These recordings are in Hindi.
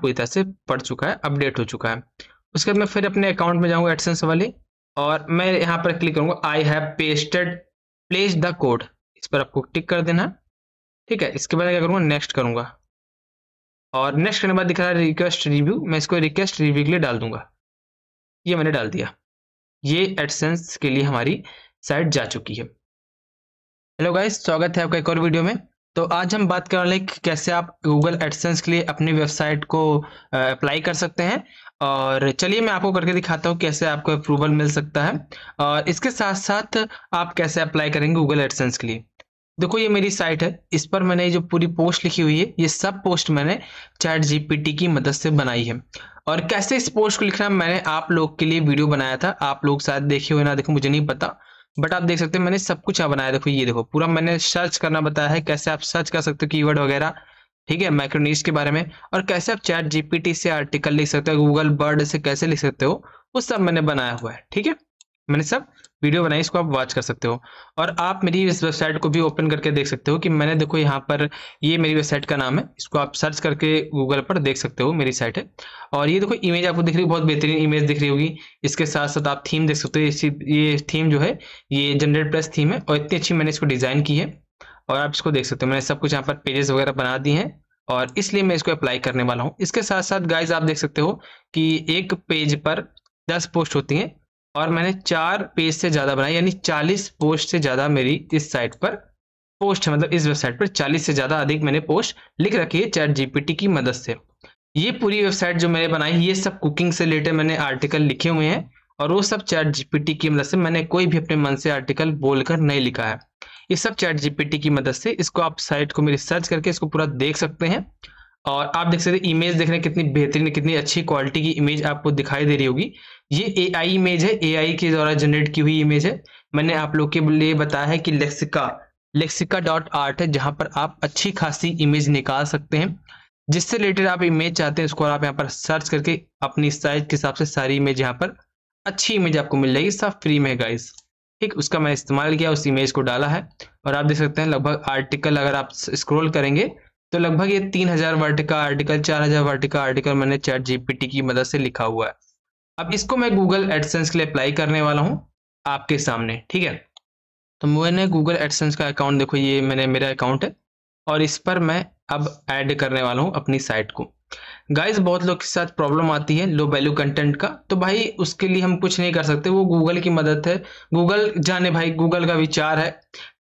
पूरी तरह से पड़ चुका है अपडेट हो चुका है उसके बाद मैं फिर अपने अकाउंट में जाऊंगा एडसेंस वाले और मैं यहाँ पर क्लिक करूंगा I have pasted place the code इस पर आपको टिक कर देना ठीक है इसके बाद क्या करूँगा नेक्स्ट करूंगा और नेक्स्ट करने के बाद दिख रहा है रिक्वेस्ट रिव्यू मैं इसको रिक्वेस्ट रिव्यू के लिए डाल दूंगा ये मैंने डाल दिया ये एडसेंस के लिए हमारी साइट जा चुकी है हेलो गाइस स्वागत है आपका एक और वीडियो में तो आज हम बात कर रहे हैं कैसे आप गूगल एडसेंस के लिए अपनी वेबसाइट को अप्लाई कर सकते हैं और चलिए मैं आपको करके दिखाता हूँ कैसे आपको अप्रूवल मिल सकता है और इसके साथ साथ आप कैसे अप्लाई करेंगे गूगल एडसेंस के लिए देखो ये मेरी साइट है इस पर मैंने जो पूरी पोस्ट लिखी हुई है ये सब पोस्ट मैंने चैट जी की मदद से बनाई है और कैसे इस पोस्ट को लिखना मैंने आप लोग के लिए वीडियो बनाया था आप लोग शायद देखे हुए ना देखो मुझे नहीं पता बट आप देख सकते हैं मैंने सब कुछ यहाँ बनाया देखो ये देखो पूरा मैंने सर्च करना बताया है कैसे आप सर्च कर सकते हो कीवर्ड वगैरह ठीक है मैक्रोनीज के बारे में और कैसे आप चैट जीपीटी से आर्टिकल लिख सकते हो गूगल बर्ड से कैसे लिख सकते हो वो सब मैंने बनाया हुआ है ठीक है मैंने सब वीडियो बनाई इसको आप वॉच कर सकते हो और आप मेरी इस वेबसाइट को भी ओपन करके देख सकते हो कि मैंने देखो यहाँ पर ये मेरी वेबसाइट का नाम है इसको आप सर्च करके गूगल पर देख सकते हो मेरी साइट है और ये देखो इमेज आपको दिख रही है बहुत बेहतरीन इमेज दिख रही होगी इसके साथ साथ आप थीम देख सकते हो ये थीम जो है ये जनरेट प्लस थीम है और इतनी अच्छी मैंने इसको डिज़ाइन की है और आप इसको देख सकते हो मैंने सब कुछ यहाँ पर पेजेस वगैरह बना दिए हैं और इसलिए मैं इसको अप्लाई करने वाला हूँ इसके साथ साथ गाइज आप देख सकते हो कि एक पेज पर दस पोस्ट होती हैं और मैंने चार पेज से ज़्यादा बनाई यानी चालीस पोस्ट से ज़्यादा मेरी इस साइट पर पोस्ट है मतलब इस वेबसाइट पर चालीस से ज़्यादा अधिक मैंने पोस्ट लिख रखी है चैट जीपीटी की मदद से ये पूरी वेबसाइट जो मैंने बनाई ये सब कुकिंग से रिलेटेड मैंने आर्टिकल लिखे हुए हैं और वो सब चैट जीपीटी की मदद से मैंने कोई भी अपने मन से आर्टिकल बोलकर नहीं लिखा है ये सब चैट जीपीटी की मदद से इसको आप साइट को मेरी सर्च करके इसको पूरा देख सकते हैं और आप देख सकते हैं इमेज देख रहे हैं कितनी बेहतरीन कितनी अच्छी क्वालिटी की इमेज आपको दिखाई दे रही होगी ये ए आई इमेज है ए आई के द्वारा जनरेट की हुई इमेज है मैंने आप लोग के लिए बताया है कि लेक्सिका लेक्सिका डॉट आर्ट है जहां पर आप अच्छी खासी इमेज निकाल सकते हैं जिससे रिलेटेड आप इमेज चाहते हैं उसको आप यहाँ पर सर्च करके अपनी साइज के हिसाब से सारी इमेज यहाँ पर अच्छी इमेज आपको मिल जाएगी सब फ्री में गाइस ठीक उसका मैंने इस्तेमाल किया उस इमेज को डाला है और आप देख सकते हैं लगभग आर्टिकल अगर आप स्क्रोल करेंगे तो लगभग ये तीन हजार वर्ट का आर्टिकल चार हजार वर्ट का आर्टिकल मैंने चैट जीपीटी की मदद से लिखा हुआ है अब इसको मैं गूगल एडसेंस के लिए अप्लाई करने वाला हूँ आपके सामने ठीक है तो मैंने गूगल एडसेंस का अकाउंट देखो ये मैंने मेरा अकाउंट है और इस पर मैं अब ऐड करने वाला हूँ अपनी साइट को गाइस बहुत लोग के साथ प्रॉब्लम आती है लो वैल्यू कंटेंट का तो भाई उसके लिए हम कुछ नहीं कर सकते वो गूगल की मदद है गूगल जाने भाई गूगल का विचार है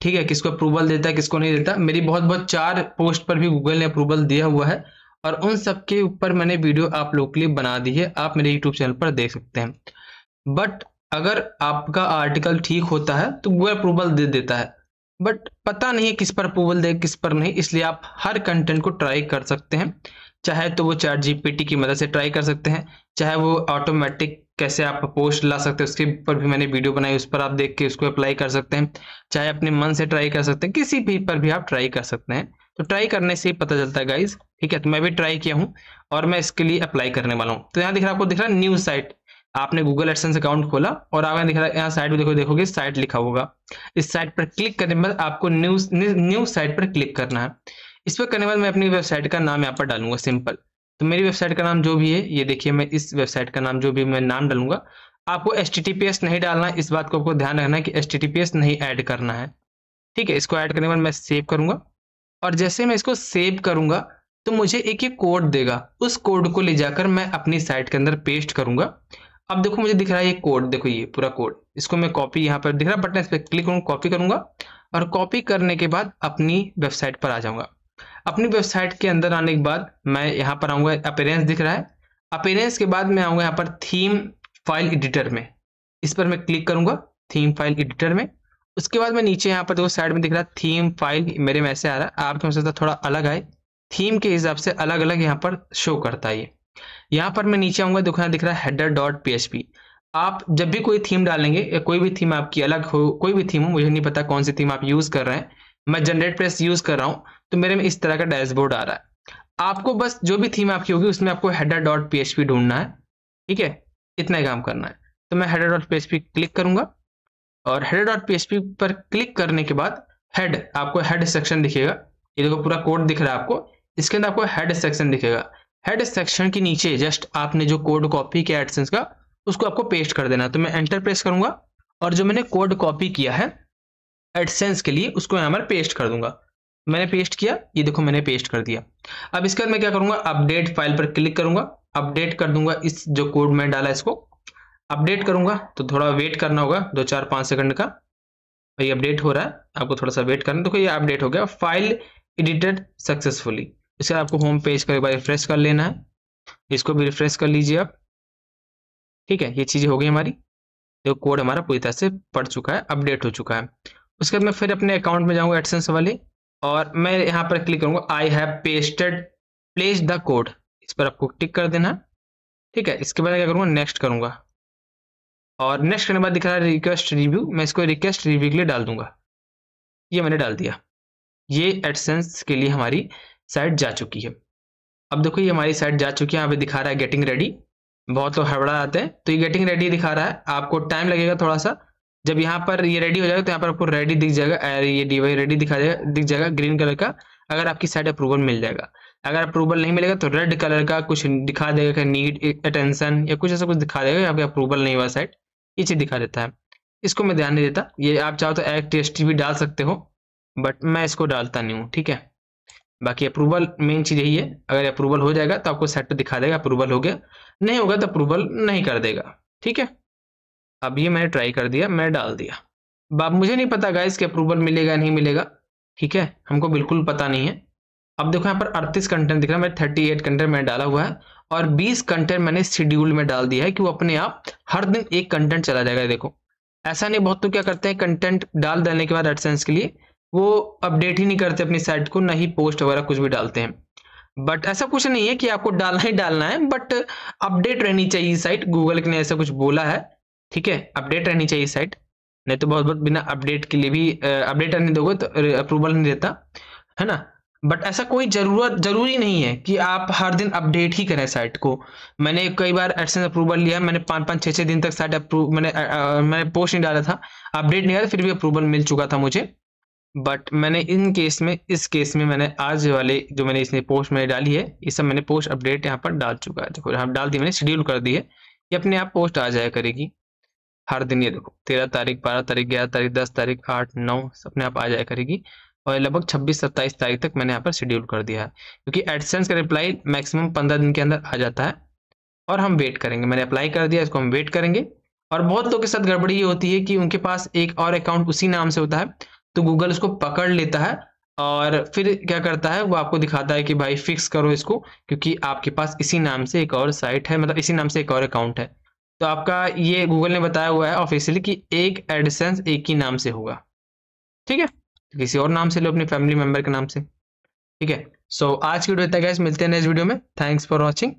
ठीक है किसको अप्रूवल देता है किसको नहीं देता मेरी बहुत बहुत चार पोस्ट पर भी गूगल ने अप्रूवल दिया हुआ है और उन सब के ऊपर मैंने वीडियो आप लोग के लिए बना दी है आप मेरे यूट्यूब चैनल पर देख सकते हैं बट अगर आपका आर्टिकल ठीक होता है तो गूगल अप्रूवल दे देता है बट पता नहीं है किस पर अप्रूवल दे किस पर नहीं इसलिए आप हर कंटेंट को ट्राई कर सकते हैं चाहे तो वो पी जीपीटी की मदद से ट्राई कर सकते हैं चाहे वो ऑटोमेटिक कैसे आप पोस्ट ला सकते हैं उसके ऊपर भी मैंने वीडियो बनाई उस पर आप देख के उसको अप्लाई कर सकते हैं चाहे अपने मन से ट्राई कर सकते हैं किसी भी पर भी आप ट्राई कर सकते हैं तो ट्राई करने से ही पता चलता है गाइज ठीक है तो मैं भी ट्राई किया हूँ और मैं इसके लिए अप्लाई करने वाला हूँ तो यहाँ दिख रहा है आपको दिख रहा है न्यू साइट आपने गूगल एडसेंस अकाउंट खोला और आगे दिख रहा है यहाँ साइट देखो देखोगे साइट लिखा होगा इस साइट पर क्लिक करने बाद आपको न्यूज न्यू साइट पर क्लिक करना है इस पर करने बाद मैं अपनी वेबसाइट का नाम यहाँ पर डालूंगा सिंपल तो मेरी वेबसाइट का नाम जो भी है ये देखिए मैं इस वेबसाइट का नाम जो भी मैं नाम डालूंगा आपको एस नहीं डालना इस बात को आपको ध्यान रखना है कि एस नहीं ऐड करना है ठीक है इसको ऐड करने के बाद मैं सेव करूंगा और जैसे मैं इसको सेव करूंगा तो मुझे एक ही कोड देगा उस कोड को ले जाकर मैं अपनी साइट के अंदर पेस्ट करूंगा अब देखो मुझे दिख रहा है ये कोड देखो ये पूरा कोड इसको मैं कॉपी यहाँ पर दिख रहा बटन इस पर क्लिक करूंगा कॉपी करूंगा और कॉपी करने के बाद अपनी वेबसाइट पर आ जाऊंगा अपनी वेबसाइट के अंदर आने के बाद मैं यहाँ पर आऊंगा अपेरेंस दिख रहा है अपेरेंस के बाद मैं आऊंगा यहाँ पर थीम फाइल एडिटर में इस पर मैं क्लिक करूंगा थीम फाइल एडिटर में उसके बाद मैं नीचे यहाँ पर देखो साइड में दिख रहा थीम फाइल मेरे में ऐसे आ रहा है आपके में थोड़ा अलग है थीम के हिसाब से अलग अलग यहाँ पर शो करता है ये यहाँ पर मैं नीचे आऊँगा दिख रहा है हेडर डॉट पी आप जब भी कोई थीम डालेंगे या कोई भी थीम आपकी अलग हो कोई भी थीम हो मुझे नहीं पता कौन सी थीम आप यूज़ कर रहे हैं मैं जनरेट प्रेस यूज़ कर रहा हूँ तो मेरे में इस तरह का डैशबोर्ड आ रहा है आपको बस जो भी थीम आपकी होगी उसमें आपको हेडर डॉट पी ढूंढना है ठीक है इतना ही काम करना है तो मैं हेडर डॉट पी क्लिक करूँगा और हेड डॉट पी पर क्लिक करने के बाद हेड आपको हेड सेक्शन दिखेगा ये देखो पूरा कोड दिख रहा है आपको इसके अंदर आपको हेड सेक्शन दिखेगा हेड सेक्शन के नीचे जस्ट आपने जो कोड कॉपी किया एडसेंस का उसको आपको पेस्ट कर देना तो मैं एंटर प्रेस करूंगा और जो मैंने कोड कॉपी किया है एडसेंस के लिए उसको यहाँ पर पेस्ट कर दूंगा मैंने पेस्ट किया ये देखो मैंने पेस्ट कर दिया अब इसके बाद मैं क्या करूंगा अपडेट फाइल पर क्लिक करूंगा अपडेट कर दूंगा इस जो कोड मैं डाला इसको अपडेट करूंगा तो थोड़ा वेट करना होगा दो चार पाँच सेकंड का भाई अपडेट हो रहा है आपको थोड़ा सा वेट करना देखो ये अपडेट हो गया फाइल एडिटेड सक्सेसफुली इसके आपको होम पेज का एक बार रिफ्रेश कर लेना है इसको भी रिफ्रेश कर लीजिए आप ठीक है ये चीज़ें हो गई हमारी जो तो कोड हमारा पूरी तरह से पड़ चुका है अपडेट हो चुका है उसके बाद मैं फिर अपने अकाउंट में जाऊँगा एडसेंस वाले और मैं यहाँ पर क्लिक करूँगा I have pasted place the code इस पर आपको टिक कर देना ठीक है इसके बाद क्या करूँगा नेक्स्ट करूँगा और नेक्स्ट करने बाद दिख रहा है रिक्वेस्ट रिव्यू मैं इसको रिक्वेस्ट रिव्यू के लिए डाल दूंगा ये मैंने डाल दिया ये एडसेंस के लिए हमारी साइट जा चुकी है अब देखो ये हमारी साइट जा चुकी है यहाँ पे दिखा रहा है गेटिंग रेडी बहुत लोग हड़बड़ा आते हैं तो ये गेटिंग रेडी दिखा रहा है आपको टाइम लगेगा थोड़ा सा जब यहाँ पर ये रेडी हो जाएगा तो यहाँ पर आपको रेडी दिख जाएगा ये डीवाई रेडी दिखा जाएगा दिख जाएगा ग्रीन कलर का अगर आपकी साइट अप्रूवल मिल जाएगा अगर अप्रूवल नहीं मिलेगा तो रेड कलर का कुछ दिखा देगा नीड अटेंशन या कुछ ऐसा कुछ दिखा देगा अप्रूवल नहीं हुआ साइट ये चीज़ दिखा देता है इसको मैं ध्यान नहीं देता ये आप चाहो तो एक्ट टेस्ट भी डाल सकते हो बट मैं इसको डालता नहीं हूँ ठीक है बाकी अप्रूवल मेन चीज़ यही है अगर अप्रूवल हो जाएगा तो आपको सेट दिखा देगा अप्रूवल हो गया नहीं होगा तो अप्रूवल नहीं कर देगा ठीक है अब ये मैंने ट्राई कर दिया मैं डाल दिया बाप मुझे नहीं पता गा इसके अप्रूवल मिलेगा नहीं मिलेगा ठीक है हमको बिल्कुल पता नहीं है अब देखो यहाँ पर अड़तीस कंटेंट दिख रहा है मैं थर्टी एट कंटेंट मैंने डाला हुआ है और 20 कंटेंट मैंने शेड्यूल में डाल दिया है कि वो अपने आप हर दिन एक कंटेंट चला जाएगा देखो ऐसा नहीं बहुत तो क्या करते हैं कंटेंट डाल देने के बाद एडसेंस के लिए वो अपडेट ही नहीं करते अपनी साइट को ना ही पोस्ट वगैरह कुछ भी डालते हैं बट ऐसा कुछ नहीं है कि आपको डालना ही डालना है बट अपडेट रहनी चाहिए साइट गूगल ने ऐसा कुछ बोला है ठीक है अपडेट रहनी चाहिए साइट नहीं तो बहुत बहुत बिना अपडेट के लिए भी अपडेट रहने दोगे तो अप्रूवल नहीं देता है ना बट ऐसा कोई ज़रूरत ज़रूरी नहीं है कि आप हर दिन अपडेट ही करें साइट को मैंने कई बार एडसेंस अप्रूवल लिया मैंने पाँच पाँच छः छः दिन तक साइट अप्रूव मैंने आ, मैंने पोस्ट नहीं डाला था अपडेट नहीं आया फिर भी अप्रूवल मिल चुका था मुझे बट मैंने इन केस में इस केस में मैंने आज वाले जो मैंने इसने पोस्ट मैंने डाली है ये सब मैंने पोस्ट अपडेट यहाँ पर डाल चुका है देखो यहाँ डाल दी मैंने शेड्यूल कर दी है ये अपने आप पोस्ट आ जाया करेगी हर दिन ये देखो तेरह तारीख बारह तारीख ग्यारह तारीख दस तारीख आठ नौ अपने आप आ जाया करेगी और लगभग 26-27 तारीख तक मैंने यहाँ पर शेड्यूल कर दिया है क्योंकि एडसेंस का रिप्लाई मैक्सिमम 15 दिन के अंदर आ जाता है और हम वेट करेंगे मैंने अप्लाई कर दिया इसको हम वेट करेंगे और बहुत लोग के साथ गड़बड़ी ये होती है कि उनके पास एक और अकाउंट उसी नाम से होता है तो गूगल उसको पकड़ लेता है और फिर क्या करता है वो आपको दिखाता है कि भाई फिक्स करो इसको क्योंकि आपके पास इसी नाम से एक और साइट है मतलब इसी नाम से एक और अकाउंट है तो आपका ये गूगल ने बताया हुआ है ऑफिशियली कि एक एडसेंस एक ही नाम से होगा ठीक है किसी और नाम से लो अपनी फैमिली मेंबर के नाम से ठीक है सो so, आज की वीडियो तक मिलते हैं नेक्स्ट वीडियो में थैंक्स फॉर वॉचिंग